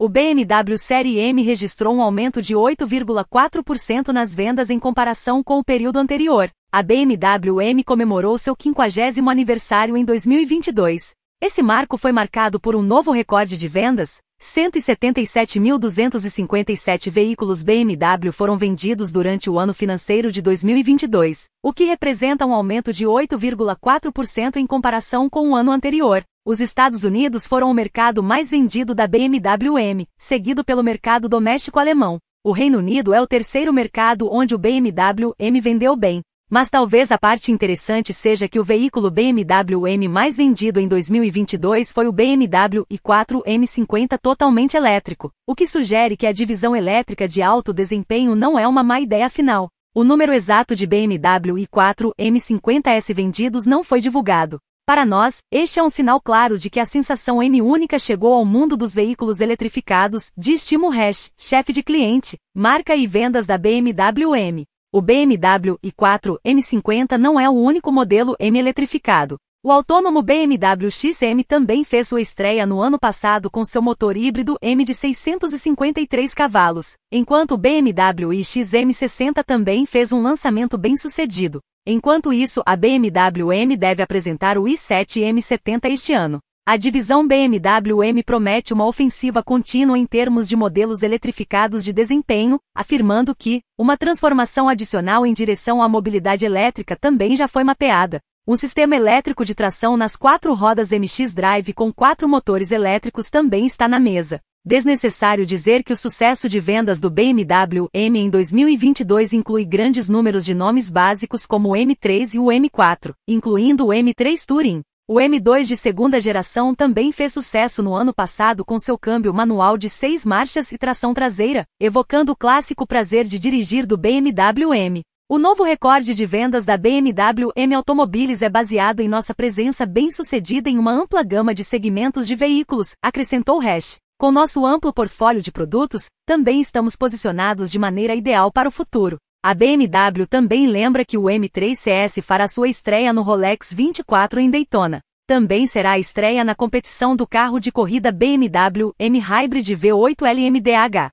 O BMW Série M registrou um aumento de 8,4% nas vendas em comparação com o período anterior. A BMW M comemorou seu 50 aniversário em 2022. Esse marco foi marcado por um novo recorde de vendas. 177.257 veículos BMW foram vendidos durante o ano financeiro de 2022, o que representa um aumento de 8,4% em comparação com o ano anterior os Estados Unidos foram o mercado mais vendido da BMW M, seguido pelo mercado doméstico alemão. O Reino Unido é o terceiro mercado onde o BMW M vendeu bem. Mas talvez a parte interessante seja que o veículo BMW M mais vendido em 2022 foi o BMW i4 M50 totalmente elétrico, o que sugere que a divisão elétrica de alto desempenho não é uma má ideia final. O número exato de BMW i4 M50S vendidos não foi divulgado, para nós, este é um sinal claro de que a sensação M única chegou ao mundo dos veículos eletrificados, diz Timo Hash, chefe de cliente, marca e vendas da BMW M. O BMW i4 M50 não é o único modelo M eletrificado. O autônomo BMW XM também fez sua estreia no ano passado com seu motor híbrido M de 653 cavalos, enquanto o BMW XM 60 também fez um lançamento bem sucedido. Enquanto isso, a BMW M deve apresentar o i7 M70 este ano. A divisão BMW M promete uma ofensiva contínua em termos de modelos eletrificados de desempenho, afirmando que uma transformação adicional em direção à mobilidade elétrica também já foi mapeada. Um sistema elétrico de tração nas quatro rodas MX Drive com quatro motores elétricos também está na mesa. Desnecessário dizer que o sucesso de vendas do BMW M em 2022 inclui grandes números de nomes básicos como o M3 e o M4, incluindo o M3 Touring. O M2 de segunda geração também fez sucesso no ano passado com seu câmbio manual de seis marchas e tração traseira, evocando o clássico prazer de dirigir do BMW M. O novo recorde de vendas da BMW M Automobiles é baseado em nossa presença bem-sucedida em uma ampla gama de segmentos de veículos, acrescentou Hash. Com nosso amplo portfólio de produtos, também estamos posicionados de maneira ideal para o futuro. A BMW também lembra que o M3 CS fará sua estreia no Rolex 24 em Daytona. Também será a estreia na competição do carro de corrida BMW M Hybrid V8 LMDH.